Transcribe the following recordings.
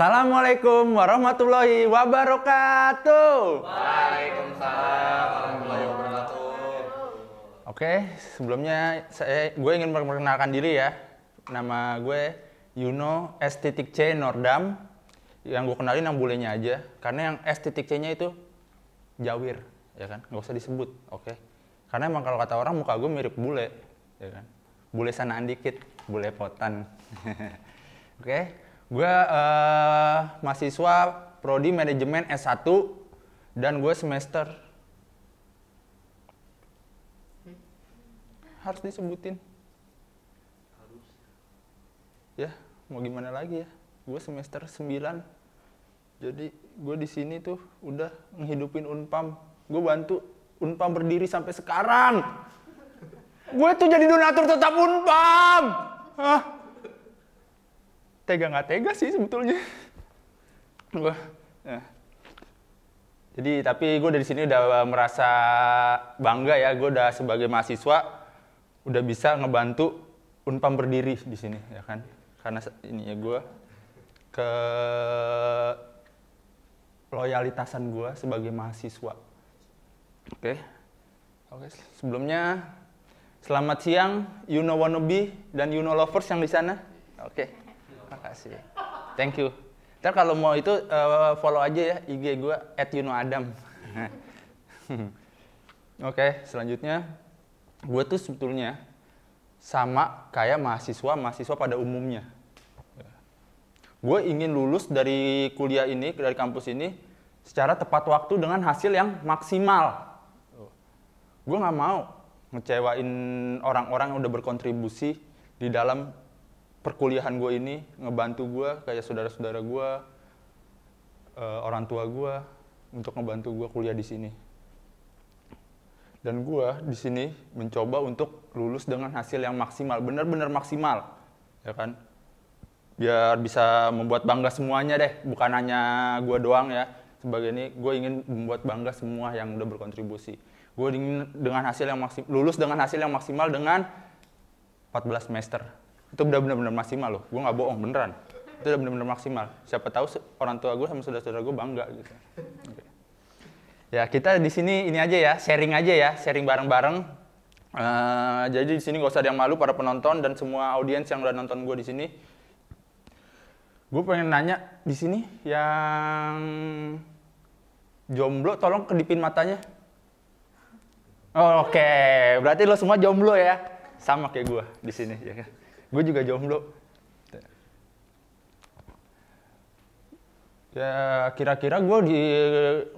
Assalamualaikum warahmatullahi wabarakatuh. Waalaikumsalam warahmatullahi wabarakatuh. Oke, sebelumnya saya gue ingin memperkenalkan diri ya. Nama gue Yuno S titik C Nordam. Yang gue kenalin yang bulenya aja, karena yang S titik C-nya itu Jawir, ya kan? Gak usah disebut, oke? Karena emang kalau kata orang muka gue mirip bule, ya kan? Bule sanaan dikit, bule potan. oke? Gue uh, mahasiswa prodi manajemen S1 dan gue semester harus disebutin harus ya mau gimana lagi ya gue semester 9 jadi gue di sini tuh udah menghidupin unpam gue bantu unpam berdiri sampai sekarang gue tuh jadi donatur tetap unpam Hah? tega nggak tega sih sebetulnya gue ya. jadi tapi gue dari sini udah eh, merasa bangga ya gue udah sebagai mahasiswa udah bisa ngebantu unpam berdiri di sini ya kan karena ini ya gue ke loyalitasan gue sebagai mahasiswa oke okay. oke okay. sebelumnya selamat siang you know wannabe dan you know lovers yang di sana oke okay makasih thank you ntar kalau mau itu uh, follow aja ya IG gue at Yuno Adam oke okay, selanjutnya gue tuh sebetulnya sama kayak mahasiswa mahasiswa pada umumnya gue ingin lulus dari kuliah ini dari kampus ini secara tepat waktu dengan hasil yang maksimal gue nggak mau ngecewain orang-orang yang udah berkontribusi di dalam perkuliahan gue ini ngebantu gue kayak saudara-saudara gue uh, orang tua gue untuk ngebantu gue kuliah di sini dan gue di sini mencoba untuk lulus dengan hasil yang maksimal benar-benar maksimal ya kan biar bisa membuat bangga semuanya deh bukan hanya gue doang ya sebagai ini gue ingin membuat bangga semua yang udah berkontribusi gue ingin dengan hasil yang maksimal lulus dengan hasil yang maksimal dengan 14 semester itu udah bener-bener maksimal loh gue nggak bohong beneran itu udah bener-bener maksimal siapa tahu orang tua gue sama saudara-saudara gue bangga gitu okay. ya kita di sini ini aja ya sharing aja ya sharing bareng-bareng Uh, jadi di sini gak usah ada yang malu para penonton dan semua audiens yang udah nonton gue di sini. Gue pengen nanya di sini yang jomblo tolong kedipin matanya. Oh, Oke, okay. berarti lo semua jomblo ya. Sama kayak gue di sini ya kan? gue juga jomblo ya kira-kira gue di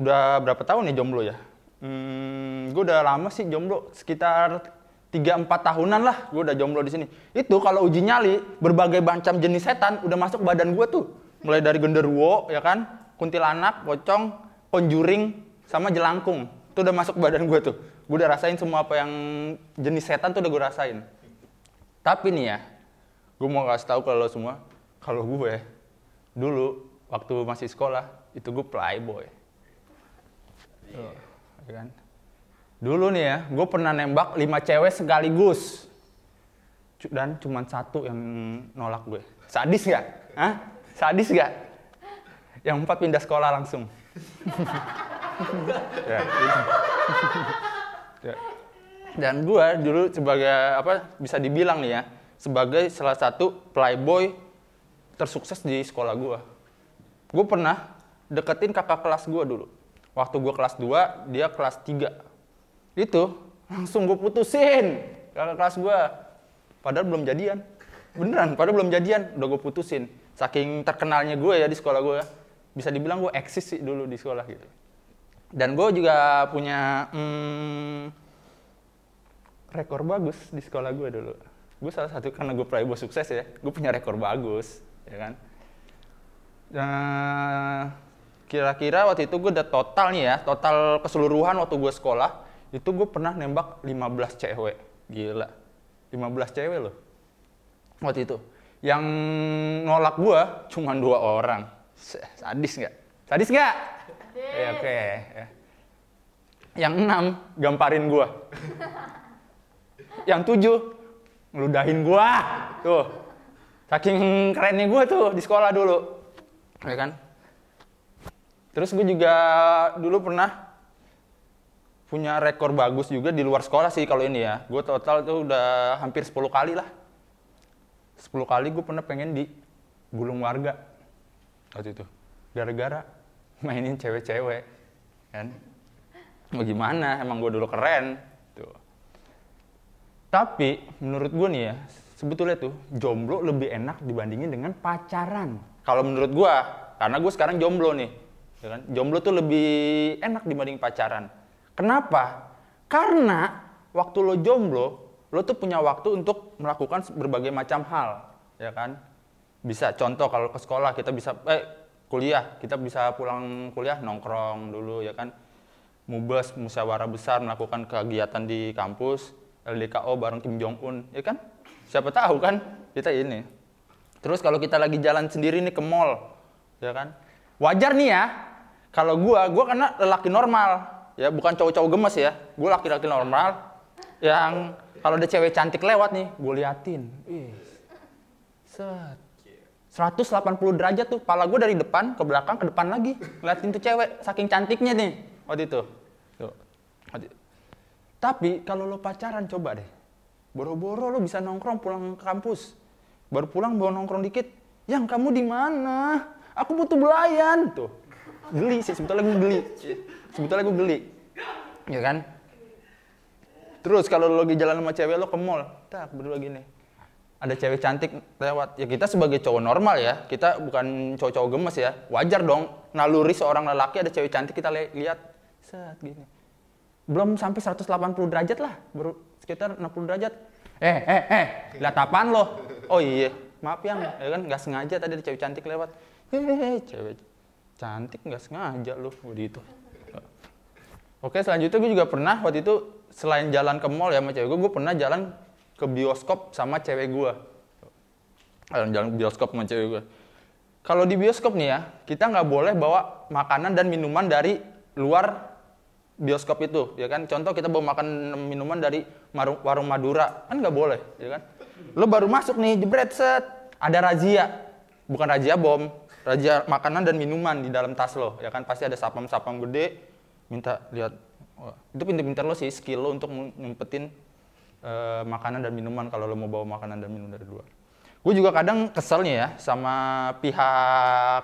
udah berapa tahun ya jomblo ya hmm, gue udah lama sih jomblo sekitar 3-4 tahunan lah gue udah jomblo di sini itu kalau uji nyali berbagai macam jenis setan udah masuk badan gue tuh mulai dari genderuwo ya kan kuntilanak pocong konjuring sama jelangkung itu udah masuk badan gue tuh gue udah rasain semua apa yang jenis setan tuh udah gue rasain tapi nih ya gue mau kasih tahu kalau semua kalau gue dulu waktu masih sekolah itu gue playboy yeah. Ya kan dulu nih ya gue pernah nembak lima cewek sekaligus dan cuma satu yang nolak gue sadis gak Hah? sadis gak yang empat pindah sekolah langsung yeah, yeah. Iya. Ya. dan gue dulu sebagai apa bisa dibilang nih ya sebagai salah satu playboy tersukses di sekolah gue. Gue pernah deketin kakak kelas gue dulu. Waktu gue kelas 2, dia kelas 3. Itu langsung gue putusin kakak kelas gue. Padahal belum jadian. Beneran, padahal belum jadian. Udah gue putusin. Saking terkenalnya gue ya di sekolah gue. Bisa dibilang gue eksis sih dulu di sekolah gitu. Dan gue juga punya hmm, rekor bagus di sekolah gue dulu gue salah satu karena gue pernah gue sukses ya gue punya rekor bagus ya kan nah, kira-kira waktu itu gue udah total nih ya total keseluruhan waktu gue sekolah itu gue pernah nembak 15 cewek gila 15 cewek loh waktu itu yang nolak gue cuma dua orang sadis nggak sadis nggak eh, oke oke ya. okay. yang enam gamparin gue yang tujuh ngeludahin gua tuh saking kerennya gua tuh di sekolah dulu ya kan terus gue juga dulu pernah punya rekor bagus juga di luar sekolah sih kalau ini ya gue total tuh udah hampir 10 kali lah 10 kali gue pernah pengen di gulung warga waktu itu gara-gara mainin cewek-cewek kan mau gimana emang gue dulu keren tuh tapi menurut gue nih ya, sebetulnya tuh jomblo lebih enak dibandingin dengan pacaran. Kalau menurut gue, karena gue sekarang jomblo nih, ya kan? jomblo tuh lebih enak dibanding pacaran. Kenapa? Karena waktu lo jomblo, lo tuh punya waktu untuk melakukan berbagai macam hal, ya kan? Bisa contoh kalau ke sekolah kita bisa eh kuliah kita bisa pulang kuliah nongkrong dulu ya kan mubes musyawarah besar melakukan kegiatan di kampus LDKO bareng Kim Jong Un, ya kan? Siapa tahu kan kita ini. Terus kalau kita lagi jalan sendiri nih ke mall, ya kan? Wajar nih ya, kalau gue, gue karena lelaki normal, ya bukan cowok-cowok gemes ya, Gue laki-laki normal yang kalau ada cewek cantik lewat nih, gue liatin. Ih, set. 180 derajat tuh, pala gue dari depan ke belakang ke depan lagi, ngeliatin tuh cewek, saking cantiknya nih waktu itu. Tuh. Tapi kalau lo pacaran coba deh. Boro-boro lo bisa nongkrong pulang ke kampus. Baru pulang bawa nongkrong dikit. Yang kamu di mana? Aku butuh belayan tuh. Geli sih sebetulnya gue geli. Sebetulnya gue geli. Ya kan? Terus kalau lo lagi jalan sama cewek lo ke mall, tak berdua gini. Ada cewek cantik lewat. Ya kita sebagai cowok normal ya, kita bukan cowok-cowok gemes ya. Wajar dong naluri seorang lelaki ada cewek cantik kita lihat set gini belum sampai 180 derajat lah, baru sekitar 60 derajat. Eh, eh, eh, lihat apaan lo? Oh iya, maaf yang, ya kan nggak sengaja tadi ada cewek cantik lewat. Hehehe, cewek cantik nggak sengaja lo, itu. Oke, selanjutnya gue juga pernah waktu itu selain jalan ke mall ya sama cewek gue, gue pernah jalan ke bioskop sama cewek gue. Jalan jalan bioskop sama cewek gue. Kalau di bioskop nih ya, kita nggak boleh bawa makanan dan minuman dari luar bioskop itu, ya kan? Contoh kita bawa makan minuman dari warung, Madura, kan nggak boleh, ya kan? Lo baru masuk nih, jebret set, ada razia, bukan razia bom, razia makanan dan minuman di dalam tas lo, ya kan? Pasti ada sapam-sapam gede, minta lihat, itu pintar-pintar lo sih, skill lo untuk nyempetin uh, makanan dan minuman kalau lo mau bawa makanan dan minuman dari luar. Gue juga kadang keselnya ya sama pihak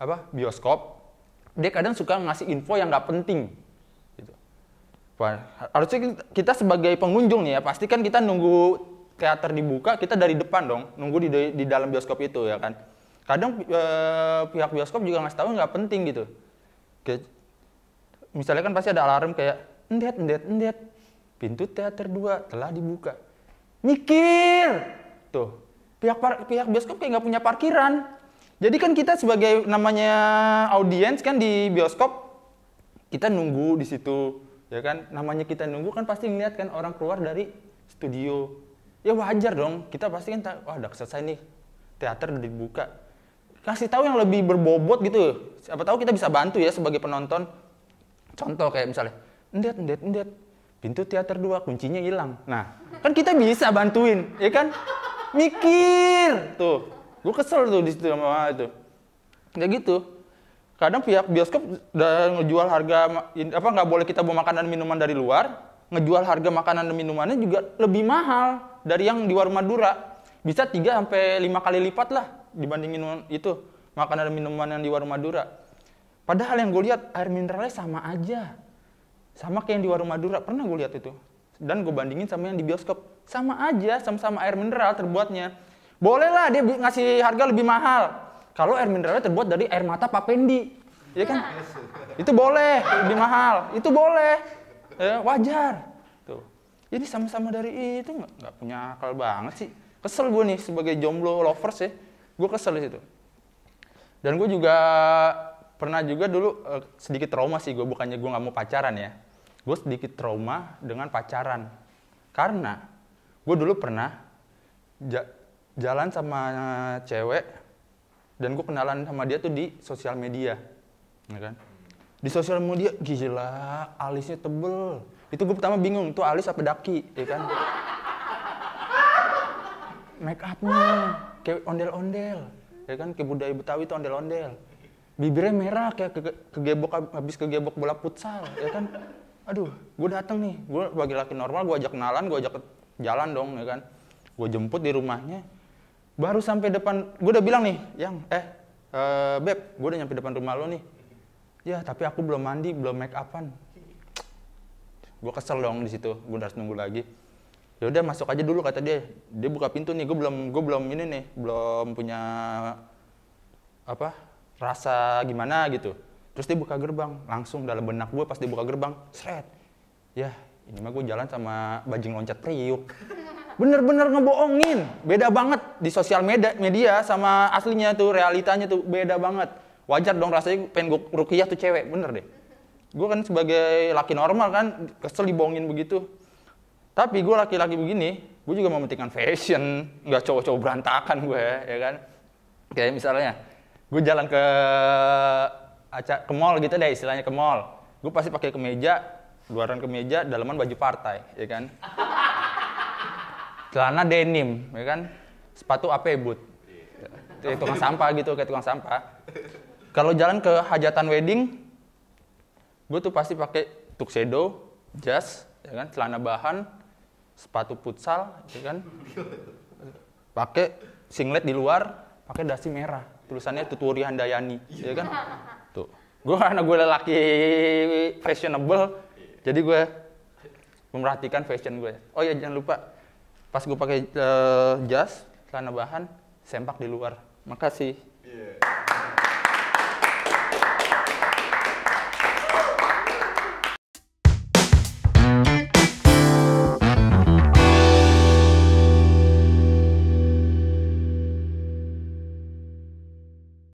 apa bioskop dia kadang suka ngasih info yang nggak penting. Gitu. Harusnya kita sebagai pengunjung nih ya, pasti kan kita nunggu teater dibuka, kita dari depan dong, nunggu di, di dalam bioskop itu ya kan. Kadang e, pihak bioskop juga ngasih tahu nggak penting gitu. Ke, misalnya kan pasti ada alarm kayak, ndet ndet ndet, pintu teater 2 telah dibuka. Mikir! Tuh, pihak, pihak bioskop kayak nggak punya parkiran jadi kan kita sebagai namanya audiens kan di bioskop kita nunggu di situ ya kan namanya kita nunggu kan pasti ngeliat kan orang keluar dari studio ya wajar dong kita pasti kan wah udah selesai nih teater udah dibuka kasih tahu yang lebih berbobot gitu siapa tahu kita bisa bantu ya sebagai penonton contoh kayak misalnya ndet ndet ndet pintu teater dua kuncinya hilang nah kan kita bisa bantuin ya kan mikir tuh gue kesel tuh di situ sama itu kayak gitu kadang pihak bioskop udah ngejual harga apa nggak boleh kita bawa makanan minuman dari luar ngejual harga makanan dan minumannya juga lebih mahal dari yang di warung Madura bisa 3 sampai lima kali lipat lah dibandingin itu makanan dan minuman yang di warung Madura padahal yang gue lihat air mineralnya sama aja sama kayak yang di warung Madura pernah gue lihat itu dan gue bandingin sama yang di bioskop sama aja sama-sama air mineral terbuatnya Bolehlah dia ngasih harga lebih mahal. Kalau air mineralnya terbuat dari air mata Pak Pendi. Ya kan? Itu boleh, lebih mahal. Itu boleh. Ya, wajar. Tuh. Ini sama-sama dari itu nggak punya akal banget sih. Kesel gue nih sebagai jomblo lovers ya. Gue kesel di situ. Dan gue juga pernah juga dulu uh, sedikit trauma sih gue bukannya gue nggak mau pacaran ya gue sedikit trauma dengan pacaran karena gue dulu pernah ja, jalan sama cewek dan gue kenalan sama dia tuh di sosial media ya kan di sosial media gila alisnya tebel itu gue pertama bingung tuh alis apa daki ya kan make upnya kayak ondel-ondel ya kan kayak budaya Betawi tuh ondel-ondel bibirnya merah kayak ke kegebok habis kegebok bola futsal ya kan aduh gue datang nih gue bagi laki normal gue ajak kenalan gue ajak jalan dong ya kan gue jemput di rumahnya baru sampai depan gue udah bilang nih yang eh uh, beb gue udah nyampe depan rumah lo nih ya tapi aku belum mandi belum make upan gue kesel dong di situ gue harus nunggu lagi ya udah masuk aja dulu kata dia dia buka pintu nih gue belum gue belum ini nih belum punya apa rasa gimana gitu terus dia buka gerbang langsung dalam benak gue pas dia buka gerbang seret ya ini mah gue jalan sama bajing loncat priuk bener-bener ngebohongin. Beda banget di sosial media, media sama aslinya tuh, realitanya tuh beda banget. Wajar dong rasanya pengen gue rukiah tuh cewek, bener deh. Gue kan sebagai laki normal kan, kesel dibohongin begitu. Tapi gue laki-laki begini, gue juga mau mementingkan fashion, nggak cowok-cowok berantakan gue, ya kan. Kayak misalnya, gue jalan ke acak ke mall gitu deh istilahnya ke mall gue pasti pakai kemeja luaran kemeja dalaman baju partai ya kan celana denim, ya kan? Sepatu apa ya, boot. Iya. Kayak tukang sampah gitu, kayak tukang sampah. Kalau jalan ke hajatan wedding, gue tuh pasti pakai tuxedo, jas, ya kan, celana bahan, sepatu futsal, ya kan. Pakai singlet di luar, pakai dasi merah. Tulisannya Tuturi Handayani, ya kan? Tuh. Gue karena gue lelaki fashionable, jadi gue memperhatikan fashion gue. Oh ya jangan lupa pas gue pakai uh, jas celana bahan sempak di luar makasih yeah.